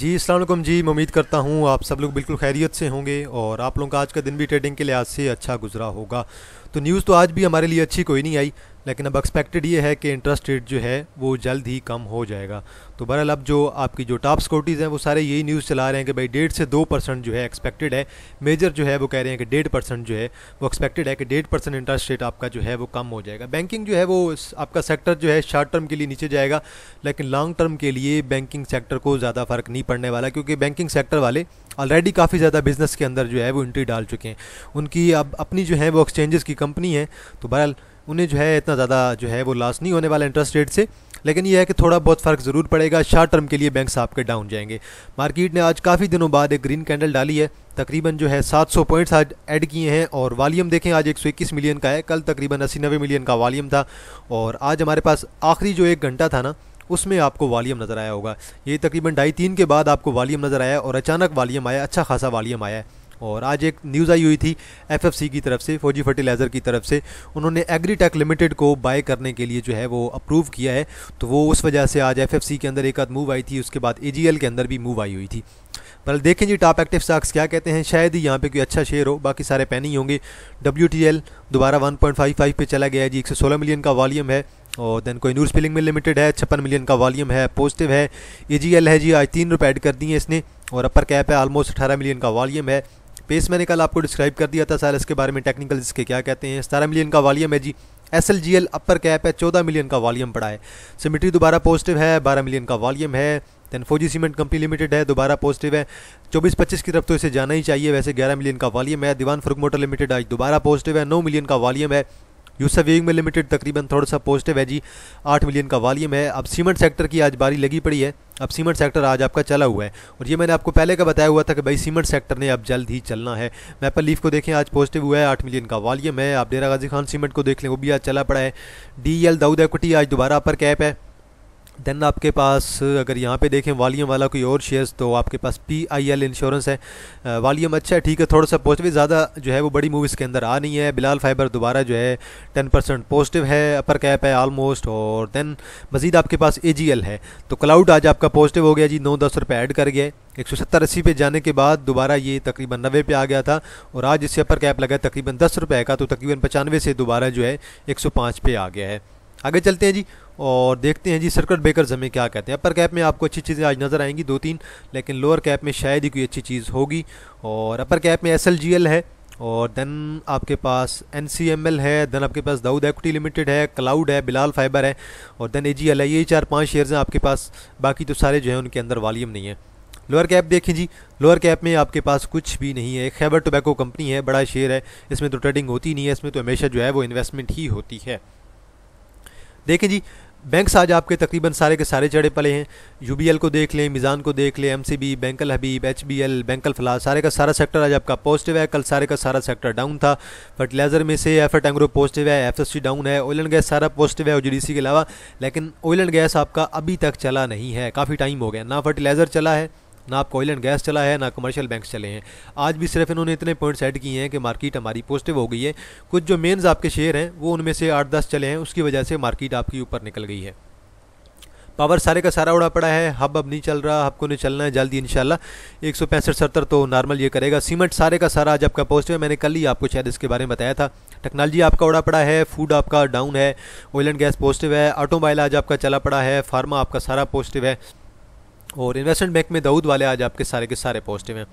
जी अलकुम जी उम्मीद करता हूँ आप सब लोग बिल्कुल खैरियत से होंगे और आप लोगों का आज का दिन भी ट्रेडिंग के लिहाज से अच्छा गुजरा होगा तो न्यूज़ तो आज भी हमारे लिए अच्छी कोई नहीं आई लेकिन अब एक्सपेक्टेड ये है कि इंटरेस्ट रेट जो है वो जल्द ही कम हो जाएगा तो बहरहाल अब जो आपकी जो टॉप सिक्योरिटीज़ हैं वो सारे यही न्यूज़ चला रहे हैं कि भाई डेढ़ से दो परसेंट जो है एक्सपेक्टेड है मेजर जो है वो कह रहे हैं कि डेढ़ परसेंट जो है वो एक्सपेक्टेड है कि डेढ़ परसेंट इंटरेस्ट रेट आपका जो है वो कम हो जाएगा बैंकिंग जो है वो आपका सेक्टर जो है शॉर्ट टर्म के लिए नीचे जाएगा लेकिन लॉन्ग टर्म के लिए बैंकिंग सेक्टर को ज़्यादा फ़र्क नहीं पड़ने वाला क्योंकि बैंकिंग सेक्टर वाले ऑलरेडी काफ़ी ज़्यादा बिज़नेस के अंदर जो है वो एंट्री डाल चुके हैं उनकी अब अपनी जो है वो एक्सचेंजेस की कंपनी है तो बहरहाल उन्हें जो है इतना ज़्यादा जो है वो लॉस नहीं होने वाला इंटरेस्ट रेट से लेकिन यह है कि थोड़ा बहुत फ़र्क ज़रूर पड़ेगा शॉर्ट टर्म के लिए बैंक आपके डाउन जाएंगे मार्केट ने आज काफ़ी दिनों बाद एक ग्रीन कैंडल डाली है तकरीबन जो है 700 पॉइंट्स आज ऐड किए हैं और वॉल्यूम देखें आज इक्कीस मिलियन का है कल तकरीबन अस्सी नबे मिलियन का वॉल्यूम था और आज हमारे पास आखिरी जो एक घंटा था ना उसमें आपको वॉल्यूम नज़र आया होगा ये तकरीबन ढाई तीन के बाद आपको वॉल्यूम नज़र आया और अचानक वॉल्यूम आया अच्छा खासा वॉल्यूम आया है और आज एक न्यूज़ आई हुई थी एफएफसी की तरफ से फौजी फर्टिलाइज़र की तरफ से उन्होंने एग्रीटेक लिमिटेड को बाय करने के लिए जो है वो अप्रूव किया है तो वो उस वजह से आज एफएफसी के अंदर एक आध मूव आई थी उसके बाद ए के अंदर भी मूव आई हुई थी पर देखें जी टॉप एक्टिव स्टॉक्स क्या कहते हैं शायद ही यहाँ पे कोई अच्छा शेयर हो बाकी सारे पैन ही होंगे डब्ल्यू दोबारा 1.55 पे चला गया है जी 116 मिलियन का वॉल्यूम है और देन कोई नूर स्पिलिंग मिल लिमिटेड है छप्पन मिलियन का वॉल्यूम है पॉजिटिव है ए है जी आज तीन रुपये ऐड कर दिए इसने और अपर कैप है आलमोस्ट अठारह मिलियन का वॉल्यूम है पेस मैंने कल आपको डिस्क्राइब कर दिया था सर इसके बारे में टेक्निकल इसके क्या कहते हैं सतारह मिलियन का वॉल्यूम है G S L G L upper cap है चौदह मिलियन का वॉल्यूम पड़ा है सिमिट्री दोबारा पॉजिटिव है बारह मिलियन का वॉल्यूम है then Fauji cement company limited है दोबारा पॉजिटिव है चौबीस पच्चीस की तरफ तो इसे जाना ही चाहिए वैसे ग्यारह मिलियन का वॉल्यूम है दीवान फरुक मोटर लिमिटेड आज दोबारा पॉजिटिव है नौ मिलियन का वॉल्यूम है यूसफ वेविंग में लिमिटेड तकरीबन थोड़ा सा पॉजिटिव है जी आठ मिलियन का वॉल्यूम है अब सीमेंट सेक्टर की आज बारी लगी पड़ी है अब सीमेंट सेक्टर आज आपका चला हुआ है और ये मैंने आपको पहले का बताया हुआ था कि भाई सीमेंट सेक्टर ने अब जल्द ही चलना है मैपल लीफ को देखें आज पॉजिटिव हुआ है आठ मिलियन का वॉल्यूम है आप डेरा गाजी खान सीमेंट को देख लें वो भी आज चला पड़ा है डी एल दाऊद एक्विटी आज दोबारा अपर कैप है देन आपके पास अगर यहाँ पे देखें वालीम वाला कोई और शेयर्स तो आपके पास पी आई एल इंश्योरेंस है वालीम अच्छा है ठीक है थोड़ा सा पॉजिटिव ज़्यादा जो है वो बड़ी मूवीज़ के अंदर आ नहीं है बिलाल फाइबर दोबारा जो है टेन परसेंट पॉजिटिव है अपर कैप है आलमोस्ट और देन मज़ीद आपके पास ए जी एल है तो क्लाउड आज आपका पॉजिटिव हो गया जी नौ दस रुपये ऐड कर गया एक सौ सत्तर अस्सी पे जाने के बाद दोबारा ये तकरीबन नबे पे आ गया था और आज इससे अपर कैप लगा तकरीबन दस रुपये का तो तकरीबन पचानवे से दोबारा जो है एक सौ पाँच पे आ गया है आगे चलते हैं जी और देखते हैं जी सर्कट ब्रेकर हमें क्या कहते हैं अपर कैप में आपको अच्छी चीज़ें आज नज़र आएंगी दो तीन लेकिन लोअर कैप में शायद ही कोई अच्छी चीज़ होगी और अपर कैप में एस है और देन आपके पास एन है देन आपके पास दाऊद एक्टी लिमिटेड है क्लाउड है बिलाल फाइबर है और देन ए जी एल है ये चार पाँच शेयर्स हैं आपके पास बाकी तो सारे जो है उनके अंदर वालीम नहीं है लोअर कैप देखें जी लोअर कैप में आपके पास कुछ भी नहीं है खैबर टोबैको कंपनी है बड़ा शेयर है इसमें तो ट्रेडिंग होती नहीं है इसमें तो हमेशा जो है वो इन्वेस्टमेंट ही होती है देखें जी बैंक्स आज आपके तकरीबन सारे के सारे चढ़े पले हैं यू को देख लें मिज़ान को देख लें M C B bank al Habib H B L bank al Falah सारे का सारा सेक्टर आज आपका पॉजिटिव है कल सारे का सारा सेक्टर डाउन था फर्टिलाइज़र में से एफ एट एंग्रो पॉजिटिव है एफ एस सी डाउन है ऑयल एंड गैस सारा पॉजिटिव है ओ जी डी सी के अलावा लेकिन ऑयल एंड गैस आपका अभी तक चला नहीं है काफ़ी टाइम हो गया ना फर्टिलाइज़र चला है ना आपको ऑयल एंड गैस चला है ना कमर्शियल बैंक चले हैं आज भी सिर्फ इन्होंने इतने पॉइंट्स ऐड किए हैं कि मार्केट हमारी पॉजिटिव हो गई है कुछ जो मेन्स आपके शेयर हैं वो उनमें से आठ दस चले हैं उसकी वजह से मार्केट आपकी ऊपर निकल गई है पावर सारे का सारा उड़ा पड़ा है हब अब नहीं चल रहा हब को नहीं चलना है जल्दी इनशाला एक सौ पैंसठ सत्तर तो नॉर्मल ये करेगा सीमेंट सारे का सारा आज आपका पॉजिटिव है मैंने कल ही आपको शायद इसके बारे में बताया था टेक्नोलॉजी आपका उड़ा पड़ा है फूड आपका डाउन है ऑयल एंड गैस पॉजिटिव है ऑटोमोबाइल आज आपका चला पड़ा है फार्मा आपका सारा पॉजिटिव है और इन्वेस्टमेंट बैंक में दाऊद वाले आज आपके सारे के सारे पॉजिटिव हैं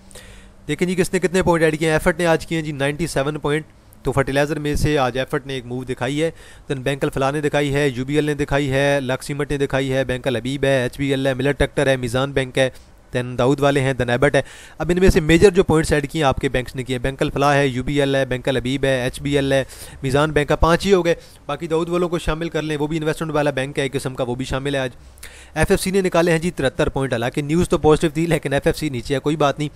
देखें जी किसने कितने पॉइंट ऐड किए हैं एफर्ट ने आज किए हैं जी 97 पॉइंट तो फर्टिलाइज़र में से आज एफर्ट ने एक मूव दिखाई है दैन बैंकल फला ने दिखाई है यू ने दिखाई है लक्सीमट ने दिखाई है बैंकल अबीब है एच है मिलर ट्रैक्टर है मिज़ान बैंक है दैन दाऊद वाले हैं दैन एबट है अब इनमें से मेजर जो पॉइंट्स ऐड किए आपके बैंक्स ने किए बैंकल फलाह है यू बी एल है बैंक अबीब है एच बी एल है मीजान बैंक का पाँच ही हो गए बाकी दाऊद वालों को शामिल कर लें वो भी इन्वेस्टमेंट वाला बैंक है एक किस्म का वो भी शामिल है आज एफ एफ सी ने निकाले हैं जी तिहत्तर पॉइंट हालांकि न्यूज़ तो पॉजिटिव थी लेकिन एफ एफ सी नीचे है कोई बात नहीं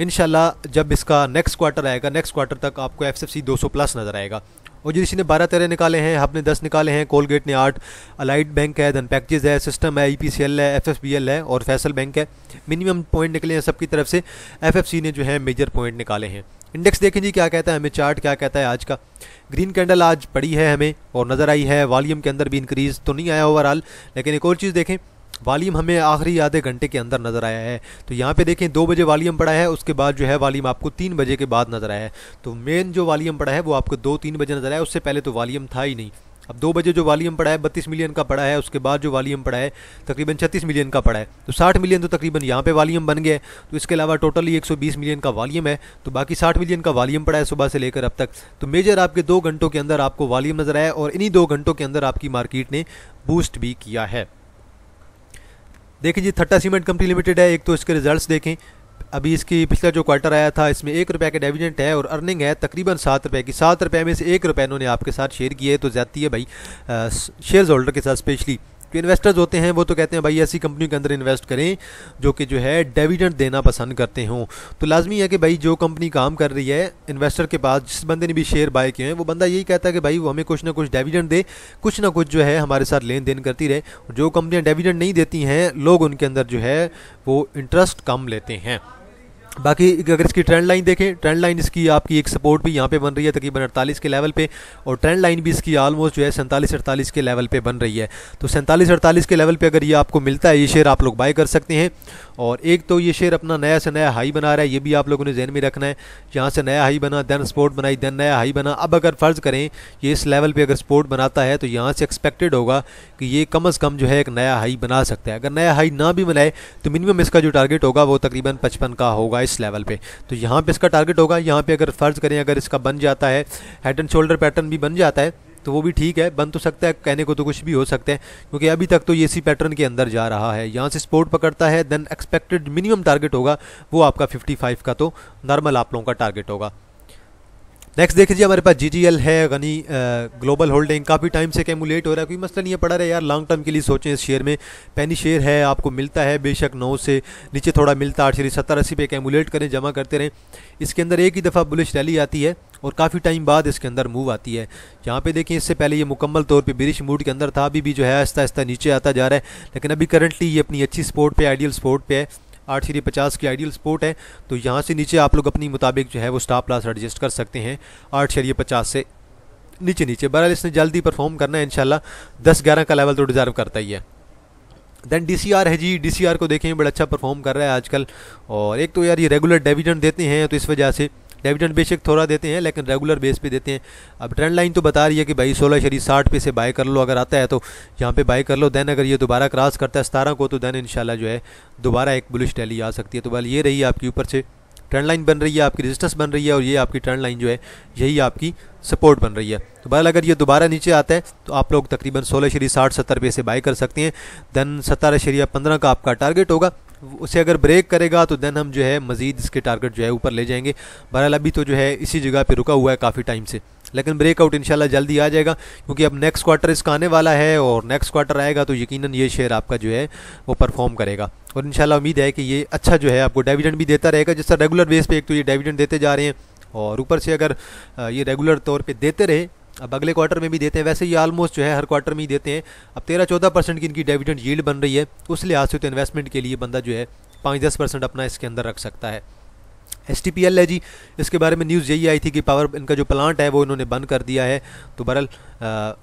इन शब इसका नेक्स्ट क्वार्टर आएगा नेक्स्ट क्वार्टर तक आपको एफ एफ सी दो सौ प्लस नज़र आएगा और ओजीसी ने बारह तेरह निकाले हैं हब ने दस निकाले हैं कोलगेट ने आठ अलाइट बैंक है धन पैकेजेज है सिस्टम है ई पी सी एल है एफ बी एल है और फैसल बैंक है मिनिमम पॉइंट निकले हैं सबकी तरफ से एफ एफ सी ने जो है मेजर पॉइंट निकाले हैं इंडेक्स देखें जी क्या कहता है हमें चार्ट क्या कहता है आज का ग्रीन कैंडल आज पड़ी है हमें और नज़र आई है वॉल्यूम के अंदर भी इंक्रीज़ तो नहीं आया ओवरऑल लेकिन एक और चीज़ देखें वालीम हमें आखिरी आधे घंटे के अंदर नज़र आया है तो यहाँ पे देखें दो बजे वालीम पड़ा है उसके बाद जो है वालीम आपको तीन बजे के बाद नज़र आया है तो मेन जो वालीम पड़ा है वो आपको दो तीन बजे नज़र आया उससे पहले तो वालीम था ही नहीं अब दो बजे जो वालीम पड़ा है बत्तीस मिलियन का पड़ा है उसके बाद जो वालीम पड़ा है तकरीबन छत्तीस मिलियन का पड़ा है तो साठ मिलियन तो तकरीबन यहाँ पे वालीम बन गया है तो इसके अलावा टोटली एक सौ बीस मिलियन का वालीम है तो बाकी साठ मिलियन का वालीम पड़ा है सुबह से लेकर अब तक तो मेजर आपके दो घंटों के अंदर आपको वालीम नज़र आया और इन्हीं दो घंटों के अंदर आपकी मार्केट ने बूस्ट भी किया है देखिए जी थट्टा सीमेंट कंपनी लिमिटेड है एक तो इसके रिजल्ट्स देखें अभी इसकी पिछला जो क्वार्टर आया था इसमें एक रुपये का डिविडेंट है और अर्निंग है तकरीबन सात रुपये की सात रुपये में से एक रुपये इन्होंने आपके साथ शेयर किए है तो ज़्यादा है भाई शेयर होल्डर के साथ स्पेशली तो इन्वेस्टर्स होते हैं वो तो कहते हैं भाई ऐसी कंपनी के अंदर इन्वेस्ट करें जो कि जो है डेविडेंट देना पसंद करते हों तो लाजमी है कि भाई जो कंपनी काम कर रही है इन्वेस्टर के पास जिस बंदे ने भी शेयर बाय किए हैं वो बंदा यही कहता है कि भाई वो हमें कुछ ना कुछ डेविडेंट दे कुछ ना कुछ जो है हमारे साथ लेन देन करती रहे जो कंपनियाँ डेविडेंट नहीं देती हैं लोग उनके अंदर जो है वो इंटरेस्ट कम लेते हैं बाकी अगर इसकी ट्रेंड लाइन देखें ट्रेंड लाइन इसकी आपकी एक सपोर्ट भी यहाँ पे बन रही है तकरीबन अड़तालीस के लेवल पे और ट्रेंड लाइन भी इसकी आलमोस्ट जो है सैंतालीस अड़तालीस के लेवल पे बन रही है तो सैंतालीस अड़तालीस के लेवल पे अगर ये आपको मिलता है ये शेयर आप लोग बाय कर सकते हैं और एक तो ये शेयर अपना नया से नया हाई बना रहा है ये भी आप लोगों ने जहन में रखना है यहाँ से नया हाई बना देन स्पोर्ट बनाई देन नया हाई बना अब अगर फ़र्ज़ करें ये इस लेवल पर अगर सपोर्ट बनाता है तो यहाँ से एक्सपेक्टेड होगा कि ये कम अज़ कम जो है एक नया हाई बना सकता है अगर नया हाई ना भी बनाए तो मिनिमम इसका जो टारगेट होगा वो तकरीबन पचपन का होगा इस लेवल पे तो यहाँ पे इसका टारगेट होगा यहाँ पे अगर फ़र्ज़ करें अगर इसका बन जाता है हेड एंड शोल्डर पैटर्न भी बन जाता है तो वो भी ठीक है बन तो सकता है कहने को तो कुछ भी हो सकता है क्योंकि अभी तक तो ये इसी पैटर्न के अंदर जा रहा है यहाँ से स्पोर्ट पकड़ता है देन एक्सपेक्टेड मिनिमम टारगेट होगा वो आपका 55 का तो नॉर्मल आप लोगों का टारगेट होगा नेक्स्ट देख लीजिए हमारे पास जी है यानी ग्लोबल होल्डिंग काफ़ी टाइम से कैमुलेट हो रहा है कोई मसला नहीं है पड़ा रहा यार लॉन्ग टर्म के लिए सोचें इस शेयर में पैनी शेयर है आपको मिलता है बेशक नौ से नीचे थोड़ा मिलता आठ शरीर सत्तर अस्सी पे कैमुलेट करें जमा करते रहें इसके अंदर एक ही दफ़ा बुलिश रैली आती है और काफ़ी टाइम बाद इसके अंदर मूव आती है यहाँ पे देखें इससे पहले ये मुकम्मल तौर पे बिरिश मूड के अंदर था अभी भी जो है आहिस्ता आहिस्ता नीचे आता जा रहा है लेकिन अभी करंटली ये अपनी अच्छी स्पोर्ट पे आइडियल स्पोर्ट पे है आठ सीरी पचास की आइडियल स्पोर्ट है तो यहाँ से नीचे आप लोग अपनी मुताबिक जो है वो स्टाफ लास्ट एडजस्ट कर सकते हैं आठ शरीय पचास से नीचे नीचे बहरहाल इसने जल्दी परफॉर्म करना है इनशाला दस ग्यारह का लेवल तो डिज़र्व करता ही है देन आर है जी आर को देखें बड़ा अच्छा परफॉर्म कर रहा है आजकल और एक तो यार ये रेगुलर डिविडेंड देते हैं तो इस वजह से डेविडेंट बेशक थोड़ा देते हैं लेकिन रेगुलर बेस पे देते हैं अब ट्रेंड लाइन तो बता रही है कि भाई सोलह शरीर साठ पे से बाय कर लो अगर आता है तो यहाँ पे बाय कर लो दैन अगर ये दोबारा क्रॉस करता है सतारह को तो दैन इन जो है दोबारा एक बुलिश डैली आ सकती है तो बल ये रही आपकी ऊपर से ट्रेंड लाइन बन रही है आपकी रजिस्टर्स बन रही है और ये आपकी ट्रेंड लाइन जो है यही आपकी सपोर्ट बन रही है तो बहल अगर ये दोबारा नीचे आता है तो आप लोग तकरीबन सोलह शरीय साठ सत्तर पे से बाय कर सकते हैं दैन सत्तर शरीय पंद्रह का आपका टारगेट होगा उसे अगर ब्रेक करेगा तो देन हम जो है मज़ीद इसके टारगेट जो है ऊपर ले जाएंगे बहरहाल अभी तो जो है इसी जगह पर रुका हुआ है काफ़ी टाइम से लेकिन ब्रेकआउट इंशाल्लाह जल्दी आ जाएगा क्योंकि अब नेक्स्ट क्वार्टर इसका आने वाला है और नेक्स्ट क्वार्टर आएगा तो यकीनन ये शेयर आपका जो है वो परफॉर्म करेगा और इंशाल्लाह उम्मीद है कि ये अच्छा जो है आपको डिविडेंड भी देता रहेगा जिस तरह रेगुलर बेस पे एक तो ये डिविडेंड देते जा रहे हैं और ऊपर से अगर ये रेगुलर तौर पर देते रहे अब अगले क्वार्टर में भी देते हैं वैसे ये ऑलमोस्ट जो है हर क्वार्टर में ही देते हैं अब तेरह चौदह परसेंट की इनकी डिविडेंड यील्ड बन रही है उस लिहाज से तो इन्वेस्टमेंट के लिए बंदा जो है पाँच दस परसेंट अपना इसके अंदर रख सकता है एस टी पी एल है जी इसके बारे में न्यूज़ यही आई थी कि पावर इनका जो प्लांट है वो इन्होंने बंद कर दिया है तो बहरल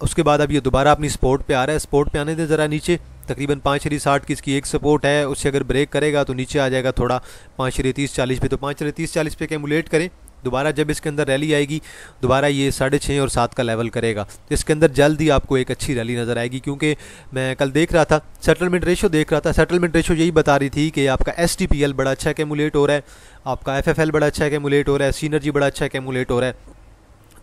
उसके बाद अब ये दोबारा अपनी स्पोर्ट पे आ रहा है स्पोर्ट पे आने दें ज़रा नीचे तकरीबन पाँच श्री साठ की इसकी एक सपोर्ट है उससे अगर ब्रेक करेगा तो नीचे आ जाएगा थोड़ा पाँच शरीर तीस चालीस पे तो पाँच शरीर तीस चालीस पे कैमुलेट करें दोबारा जब इसके अंदर रैली आएगी दोबारा ये साढ़े छः और सात का लेवल करेगा इसके अंदर जल्द ही आपको एक अच्छी रैली नज़र आएगी क्योंकि मैं कल देख रहा था सेटलमेंट रेशो देख रहा था सेटलमेंट रेशो यही बता रही थी कि आपका एस बड़ा अच्छा कैमुलेट हो रहा है आपका एफ बड़ा अच्छा कैमुलेट हो रहा है सीनर बड़ा अच्छा कैमुलेट हो रहा है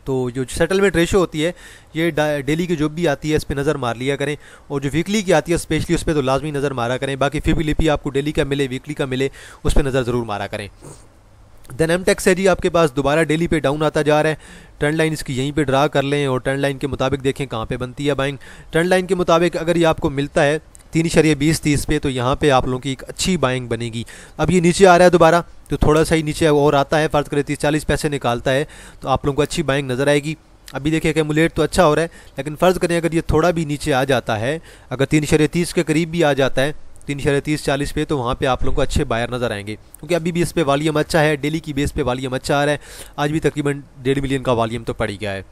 तो जो सेटलमेंट रेशो होती है ये डेली की जो भी आती है इस पर नज़र मार लिया करें और जो वीकली की आती है स्पेशली उस पर तो लाजमी नज़र मारा करें बाकी फिर भी लिपी आपको डेली का मिले वीकली का मिले उस पर नज़र ज़रूर मारा करें देन एम टेक्स है जी आपके पास दोबारा डेली पे डाउन आता जा रहा है ट्रेंड लाइन इसकी यहीं पे ड्रा कर लें और ट्रेंड लाइन के मुताबिक देखें कहाँ पे बनती है बाइंग ट्रेंड लाइन के मुताबिक अगर ये आपको मिलता है तीन शरीय बीस तीस पे तो यहाँ पे आप लोगों की एक अच्छी बाइंग बनेगी अब ये नीचे आ रहा है दोबारा तो थोड़ा सा ही नीचे और आता है फ़र्ज करें तीस चालीस पैसे निकालता है तो आप लोगों को अच्छी बाइंग नज़र आएगी अभी देखिए कैमुलेट तो अच्छा हो रहा है लेकिन फ़र्ज़ करें अगर ये थोड़ा भी नीचे आ जाता है अगर तीन शरीय तीस के करीब भी आ जाता है तीन शहर तीस चालीस पे तो वहाँ पे आप लोग को अच्छे बायर नज़र आएंगे क्योंकि अभी भी इस पे वालीम अच्छा है डेली की बेस पे वालीम अच्छा आ रहा है आज भी तकरीबन डेढ़ मिलियन का वालीम तो पड़ ही गया है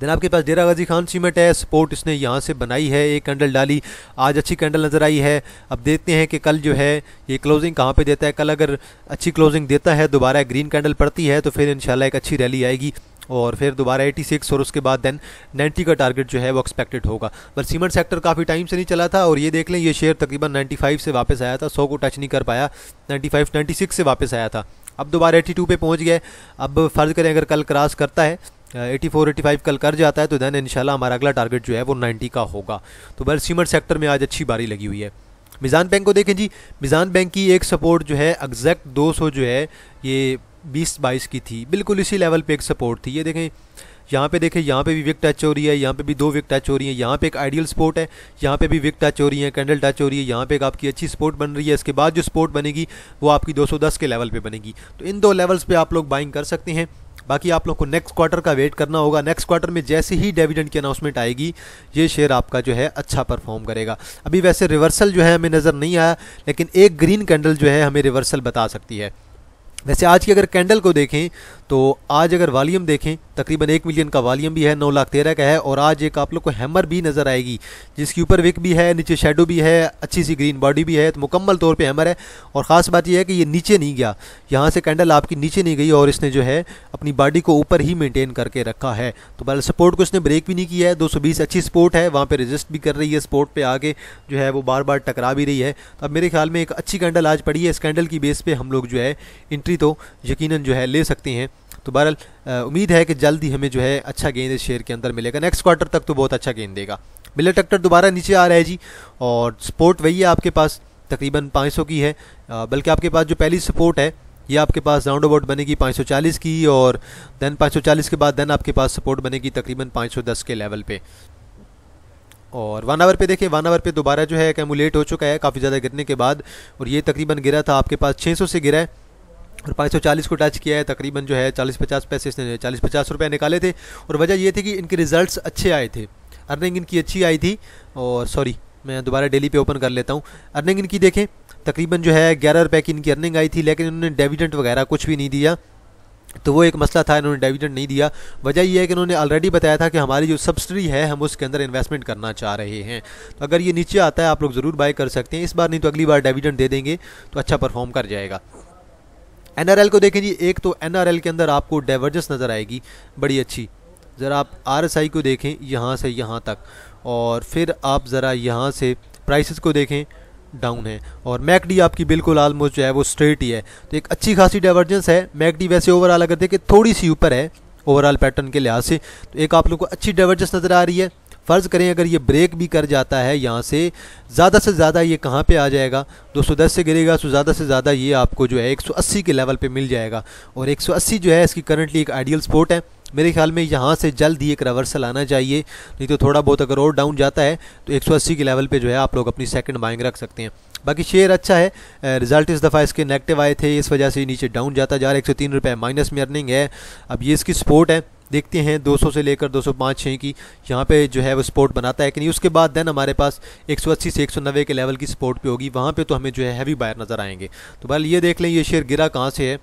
देन आपके पास डेरा गाजी खान सीमेंट है सपोर्ट इसने यहाँ से बनाई है एक कैंडल डाली आज अच्छी कैंडल नज़र आई है अब देखते हैं कि कल जो है ये क्लोजिंग कहाँ पे देता है कल अगर अच्छी क्लोजिंग देता है दोबारा ग्रीन कैंडल पड़ती है तो फिर इंशाल्लाह एक अच्छी रैली आएगी और फिर दोबारा 86 और उसके बाद देन 90 का टारगेट जो है वो एक्सपेक्टेड होगा पर सीमेंट सेक्टर काफ़ी टाइम से नहीं चला था और ये देख लें ये शेयर तकरीबन 95 से वापस आया था 100 को टच नहीं कर पाया 95 96 से वापस आया था अब दोबारा 82 पे पहुंच गए अब फ़र्ज़ करें अगर कल क्रॉस करता है 84 85 कल कर जाता है तो दैन इंशाल्लाह हमारा अगला टारगेट जो है वो नाइन्टी का होगा तो बस सीमेंट सेक्टर में आज अच्छी बारी लगी हुई है मिज़ान बैंक को देखें जी मिज़ान बैंक की एक सपोर्ट जो है एग्जैक्ट 200 जो है ये बीस बाईस की थी बिल्कुल इसी लेवल पे एक सपोर्ट थी ये देखें यहाँ पे देखें यहाँ पे भी विक टच हो रही है यहाँ पे भी दो विक टच हो रही है यहाँ पे एक आइडियल स्पोर्ट है यहाँ पे भी विक टच हो रही है कैंडल टच हो रही है यहाँ पे एक आपकी अच्छी स्पोर्ट बन रही है इसके बाद जो स्पोर्ट बनेगी वो आपकी 210 के लेवल पे बनेगी तो इन दो लेवल्स पे आप लोग बाइंग कर सकते हैं बाकी आप लोग को नेक्स्ट क्वार्टर का वेट करना होगा नेक्स्ट क्वार्टर में जैसे ही डेविडेंड की अनाउंसमेंट आएगी ये शेयर आपका जो है अच्छा परफॉर्म करेगा अभी वैसे रिवर्सल जो है हमें नज़र नहीं आया लेकिन एक ग्रीन कैंडल जो है हमें रिवर्सल बता सकती है वैसे आज की अगर कैंडल को देखें तो आज अगर वॉल्यूम देखें तकरीबन एक मिलियन का वॉल्यूम भी है नौ लाख तेरह का है और आज एक आप लोग को हैमर भी नज़र आएगी जिसके ऊपर विक भी है नीचे शेडो भी है अच्छी सी ग्रीन बॉडी भी है तो मुकम्मल तौर पे हैमर है और ख़ास बात यह है कि ये नीचे नहीं गया यहाँ से कैंडल आपकी नीचे नहीं गई और इसने जो है अपनी बॉडी को ऊपर ही मेनटेन करके रखा है तो बहुत सपोर्ट को इसने ब्रेक भी नहीं किया है दो अच्छी सपोर्ट है वहाँ पर रजिस्ट भी कर रही है स्पोर्ट पर आगे जो है वो बार बार टकरा भी रही है तो अब मेरे ख्याल में एक अच्छी कैंडल आज पड़ी है इस कैंडल की बेस पर हम लोग जो है इंट्री एंट्री तो यकीनन जो है ले सकते हैं तो बहरहाल उम्मीद है कि जल्द ही हमें जो है अच्छा गेंद इस शेयर के अंदर मिलेगा नेक्स्ट क्वार्टर तक तो बहुत अच्छा गेंद देगा मिलर टक्टर दोबारा नीचे आ रहा है जी और सपोर्ट वही है आपके पास तकरीबन 500 की है बल्कि आपके पास जो पहली सपोर्ट है ये आपके पास राउंड अबाउट बनेगी 540 की और देन 540 के बाद देन आपके पास सपोर्ट बनेगी तकरीबन 510 के लेवल पे और वन आवर पे देखें वन आवर पे दोबारा जो है कैमुलेट हो चुका है काफ़ी ज़्यादा गिरने के बाद और ये तकरीबन गिरा था आपके पास 600 से गिरा है और 540 को टच किया है तकरीबन जो है 40-50 पैसे इसने 40-50 रुपए निकाले थे और वजह ये थी कि इनके रिज़ल्ट अच्छे आए थे अर्निंग इनकी अच्छी आई थी और सॉरी मैं दोबारा डेली पे ओपन कर लेता हूँ अर्निंग इनकी देखें तकरीबन जो है ग्यारह रुपये की इनकी अर्निंग आई थी लेकिन इन्होंने डेविडेंट वगैरह कुछ भी नहीं दिया तो वो एक मसला था इन्होंने डेविडेंट नहीं दिया वजह यह है कि इन्होंने ऑलरेडी बताया था कि हमारी जो सब्सिडी है हम उसके अंदर इन्वेस्टमेंट करना चाह रहे हैं तो अगर ये नीचे आता है आप लोग ज़रूर बाय कर सकते हैं इस बार नहीं तो अगली बार डिविडेंट दे देंगे तो अच्छा परफॉर्म कर जाएगा एन को देखें जी एक तो एन के अंदर आपको डाइवर्जेंस नज़र आएगी बड़ी अच्छी ज़रा आप आर को देखें यहाँ से यहाँ तक और फिर आप ज़रा यहाँ से प्राइसेस को देखें डाउन है और मैक डी आपकी बिल्कुल आलमोस्ट जो है वो स्ट्रेट ही है तो एक अच्छी खासी डाइवर्जेंस है मैक डी वैसे ओवरऑल अगर देखें थोड़ी सी ऊपर है ओवरऑल पैटर्न के लिहाज से तो एक आप लोग को अच्छी डाइवर्जेंस नज़र आ रही है फ़र्ज़ करें अगर ये ब्रेक भी कर जाता है यहाँ से ज़्यादा से ज़्यादा ये कहाँ पे आ जाएगा 210 से गिरेगा तो ज़्यादा से ज़्यादा ये आपको जो है 180 के लेवल पे मिल जाएगा और 180 जो है इसकी करंटली एक आइडियल स्पोर्ट है मेरे ख्याल में यहाँ से जल्द ही एक रिवर्सल आना चाहिए नहीं तो थोड़ा बहुत अगर और डाउन जाता है तो एक के लेवल पर जो है आप लोग अपनी सेकेंड बाइंग रख सकते हैं बाकी शेयर अच्छा है रिजल्ट इस दफ़ा इसके नेगेटिव आए थे इस वजह से नीचे डाउन जाता जा रहा है एक माइनस में अर्निंग है अब ये इसकी स्पोर्ट है देखते हैं 200 से लेकर 205 छः की यहाँ पे जो है वो सपोर्ट बनाता है कि नहीं उसके बाद देन हमारे पास 180 से 190 के लेवल की सपोर्ट पे होगी वहाँ पे तो हमें जो है हैवी बायर नज़र आएंगे तो बहाल ये देख लें ये शेयर गिरा कहाँ से है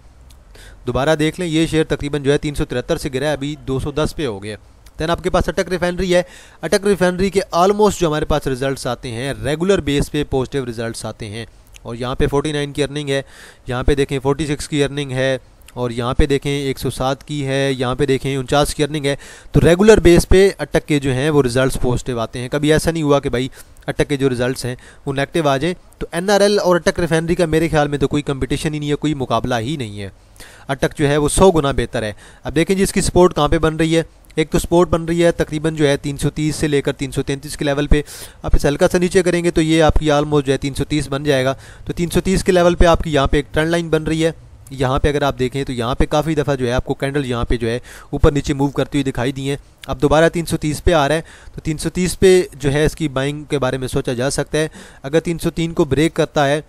दोबारा देख लें ये शेयर तकरीबन जो है तीन से गिरा है अभी दो पे हो गया दैन आपके पास अटक रिफाइनरी है अटक रिफाइनरी के आलमोस्ट जो हमारे पास रिजल्ट आते हैं रेगुलर बेस पे पॉजिटिव रिजल्ट आते हैं और यहाँ पे 49 की अर्निंग है यहाँ पे देखें 46 की अर्निंग है और यहाँ पे देखें 107 की है यहाँ पे देखें उनचास की अर्निंग है तो रेगुलर बेस पे अटक के जो हैं वो रिज़ल्ट पॉजिटिव आते हैं कभी ऐसा नहीं हुआ कि भाई अटक के जो रिज़ल्ट हैं वो नेगेटिव आ जाएँ तो एन और अटक रिफाइनरी का मेरे ख्याल में तो कोई कंपटिशन ही नहीं है कोई मुकाबला ही नहीं है अटक जो है वो सौ गुना बेहतर है अब देखें जी इसकी सपोर्ट कहाँ पर बन रही है एक तो स्पोर्ट बन रही है तकरीबन जो है 330 से लेकर 333 के लेवल पे आप इस हल्का सा नीचे करेंगे तो ये आपकी आलमोस्ट जो है 330 बन जाएगा तो 330 के लेवल पे आपकी यहाँ पे एक ट्रेंड लाइन बन रही है यहाँ पे अगर आप देखें तो यहाँ पे काफ़ी दफ़ा जो है आपको कैंडल यहाँ पे जो है ऊपर नीचे मूव करती हुई दिखाई दी है अब दोबारा 330 पे आ रहा है तो 330 पे जो है इसकी बाइंग के बारे में सोचा जा सकता है अगर 303 को ब्रेक करता है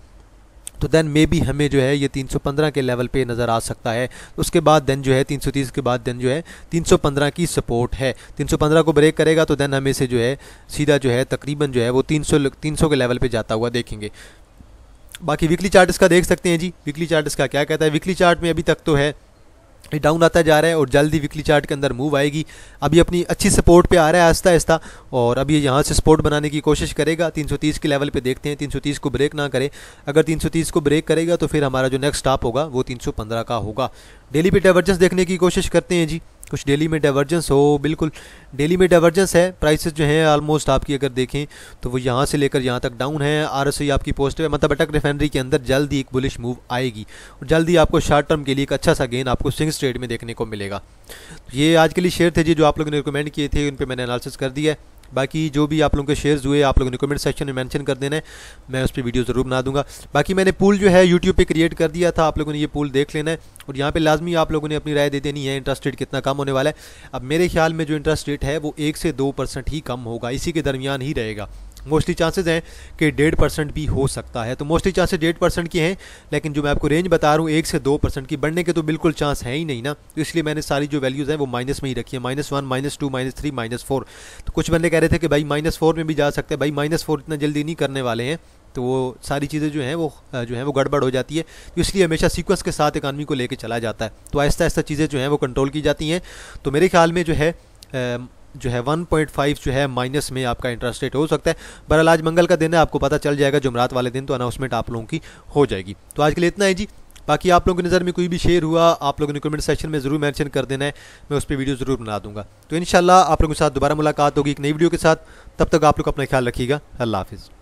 तो देन मे बी हमें जो है ये 315 के लेवल पे नज़र आ सकता है उसके बाद देन जो है 330 के बाद देन जो है 315 की सपोर्ट है 315 को ब्रेक करेगा तो देन हमें से जो है सीधा जो है तकरीबन जो है वो 300 300 के लेवल पे जाता हुआ देखेंगे बाकी वीकली चार्ट इसका देख सकते हैं जी वीकली चार्ट इसका क्या कहता है वीकली चार्ट में अभी तक तो है डाउन आता जा रहा है और जल्दी वीकली चार्ट के अंदर मूव आएगी अभी अपनी अच्छी सपोर्ट पे आ रहा है आस्ता आस्ता और अभी यहाँ से सपोर्ट बनाने की कोशिश करेगा 330 के लेवल पे देखते हैं 330 को ब्रेक ना करे अगर 330 को ब्रेक करेगा तो फिर हमारा जो नेक्स्ट स्टॉप होगा वो 315 का होगा डेली पे डाइवर्जेंस देखने की कोशिश करते हैं जी कुछ डेली में डाइवर्जेंस हो बिल्कुल डेली में डाइवर्जेंस है प्राइसेस जो हैं ऑलमोस्ट आपकी अगर देखें तो वो यहाँ से लेकर यहाँ तक डाउन है आर आपकी पॉजिटिव है मतलब अटक रिफाइनरी के अंदर जल्द ही एक बुलिश मूव आएगी और जल्द ही आपको शॉर्ट टर्म के लिए एक अच्छा सा गेन आपको सिंग ट्रेड में देखने को मिलेगा ये आज के लिए शेयर थे जी जो आप लोगों ने रिकमेंड किए थे उन पर मैंने अनालिस कर दिया है बाकी जो भी आप लोगों के शेयर्स हुए आप लोगों ने कमेंट सेक्शन में मेंशन कर देना है मैं उस पर वीडियो ज़रूर बना दूंगा बाकी मैंने पूल जो है यूट्यूब पे क्रिएट कर दिया था आप लोगों ने ये पूल देख लेना है और यहाँ पे लाजमी आप लोगों ने अपनी राय दे देनी है इंटरेस्ट रेट कितना कम होने वाला है अब मेरे ख्याल में जो इंटरेस्ट रेट है वो एक से दो परसेंट ही कम होगा इसी के दरमियान ही रहेगा मोस्टली चांसेस हैं कि डेढ़ परसेंट भी हो सकता है तो मोस्टली चांसेस डेढ़ परसेंट की हैं लेकिन जो मैं आपको रेंज बता रहा हूँ एक से दो परसेंट की बढ़ने के तो बिल्कुल चांस है ही नहीं ना तो इसलिए मैंने सारी जो वैल्यूज़ हैं वो माइनस में ही रखी है minus one minus two minus three minus four तो कुछ बंदे कह रहे थे कि भाई माइनस फोर में भी जा सकते हैं भाई माइनस फोर इतना जल्दी नहीं करने वाले हैं तो वो सारी चीज़ें जो हैं वो जो हैं वो गड़बड़ हो जाती है तो इसलिए हमेशा सीक्वेंस के साथ इकानमी को लेकर चला जाता है तो आहिस्ता आहिस्ता चीज़ें जो हैं वो कंट्रोल की जाती हैं तो मेरे ख्याल में जो है जो है 1.5 जो है माइनस में आपका इंटरेस्ट रेट हो सकता है बहरहाल आज मंगल का दिन है आपको पता चल जाएगा जुमरात वाले दिन तो अनाउंसमेंट आप लोगों की हो जाएगी तो आज के लिए इतना है जी बाकी आप लोगों की नज़र में कोई भी शेयर हुआ आप लोगों ने कमेंट सेक्शन में ज़रूर मैंशन कर देना है मैं उस पर वीडियो ज़रूर बना दूंगा तो इन आप लोगों के साथ दोबारा मुलाकात होगी एक नई वीडियो के साथ तब तक आप लोग अपना ख्याल रखिएगा अल्लाह हाफिज़